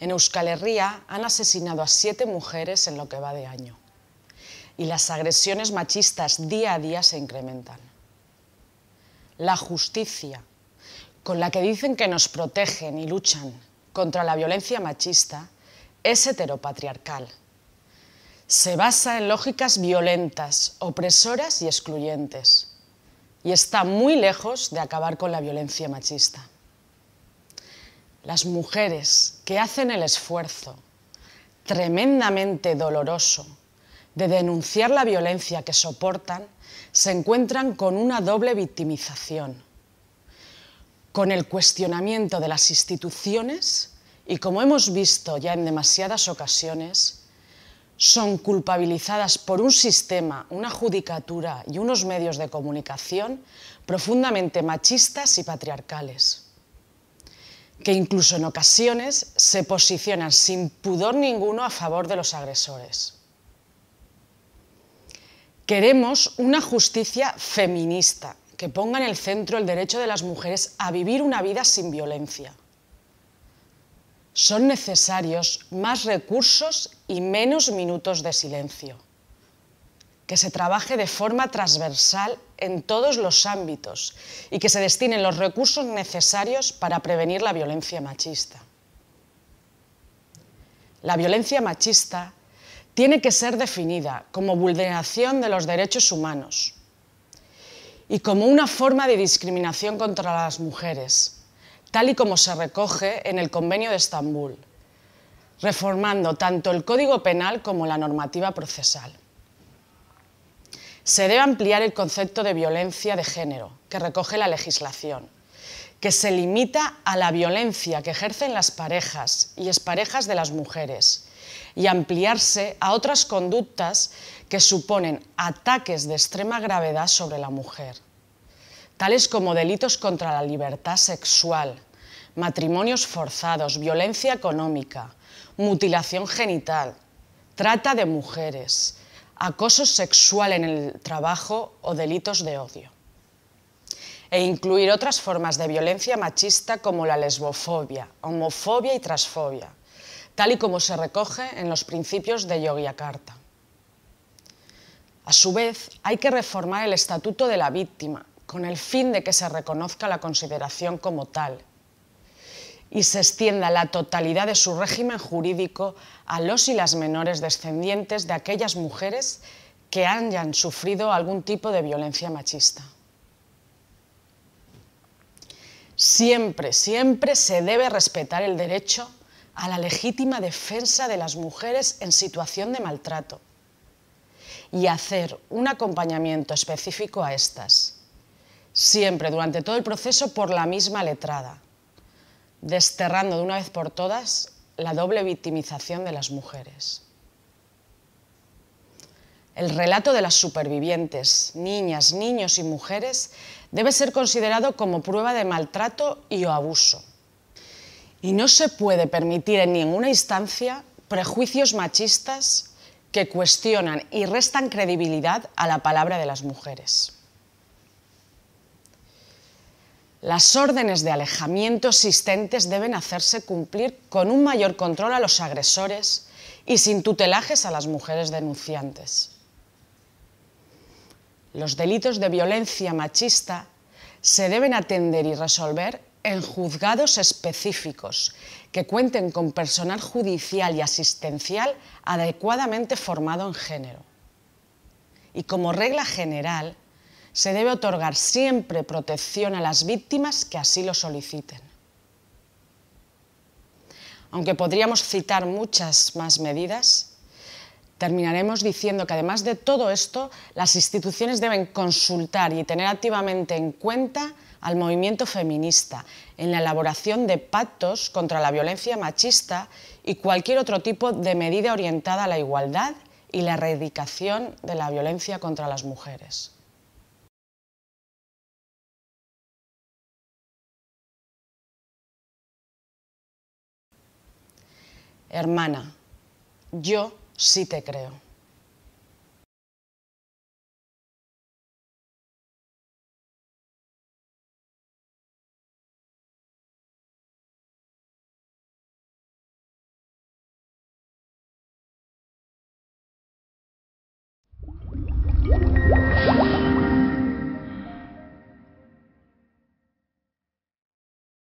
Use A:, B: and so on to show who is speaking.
A: En Euskal Herria han asesinado a siete mujeres en lo que va de año. Y las agresiones machistas día a día se incrementan. La justicia, con la que dicen que nos protegen y luchan contra la violencia machista, es heteropatriarcal. Se basa en lógicas violentas, opresoras y excluyentes. Y está muy lejos de acabar con la violencia machista las mujeres que hacen el esfuerzo tremendamente doloroso de denunciar la violencia que soportan se encuentran con una doble victimización, con el cuestionamiento de las instituciones y, como hemos visto ya en demasiadas ocasiones, son culpabilizadas por un sistema, una judicatura y unos medios de comunicación profundamente machistas y patriarcales que incluso en ocasiones se posicionan sin pudor ninguno a favor de los agresores. Queremos una justicia feminista que ponga en el centro el derecho de las mujeres a vivir una vida sin violencia. Son necesarios más recursos y menos minutos de silencio. Que se trabaje de forma transversal en todos los ámbitos y que se destinen los recursos necesarios para prevenir la violencia machista. La violencia machista tiene que ser definida como vulneración de los derechos humanos y como una forma de discriminación contra las mujeres, tal y como se recoge en el Convenio de Estambul, reformando tanto el Código Penal como la normativa procesal. Se debe ampliar el concepto de violencia de género que recoge la legislación, que se limita a la violencia que ejercen las parejas y exparejas de las mujeres y ampliarse a otras conductas que suponen ataques de extrema gravedad sobre la mujer, tales como delitos contra la libertad sexual, matrimonios forzados, violencia económica, mutilación genital, trata de mujeres, acoso sexual en el trabajo o delitos de odio. E incluir otras formas de violencia machista como la lesbofobia, homofobia y transfobia, tal y como se recoge en los principios de Yogyakarta. A su vez, hay que reformar el Estatuto de la Víctima, con el fin de que se reconozca la consideración como tal y se extienda la totalidad de su régimen jurídico a los y las menores descendientes de aquellas mujeres que hayan sufrido algún tipo de violencia machista. Siempre, siempre se debe respetar el derecho a la legítima defensa de las mujeres en situación de maltrato y hacer un acompañamiento específico a estas, siempre durante todo el proceso por la misma letrada, desterrando de una vez por todas la doble victimización de las mujeres. El relato de las supervivientes, niñas, niños y mujeres, debe ser considerado como prueba de maltrato y o abuso. Y no se puede permitir en ninguna instancia prejuicios machistas que cuestionan y restan credibilidad a la palabra de las mujeres. Las órdenes de alejamiento existentes deben hacerse cumplir con un mayor control a los agresores y sin tutelajes a las mujeres denunciantes. Los delitos de violencia machista se deben atender y resolver en juzgados específicos que cuenten con personal judicial y asistencial adecuadamente formado en género. Y como regla general, se debe otorgar siempre protección a las víctimas que así lo soliciten. Aunque podríamos citar muchas más medidas, terminaremos diciendo que además de todo esto, las instituciones deben consultar y tener activamente en cuenta al movimiento feminista en la elaboración de pactos contra la violencia machista y cualquier otro tipo de medida orientada a la igualdad y la erradicación de la violencia contra las mujeres. hermana, yo sí te creo.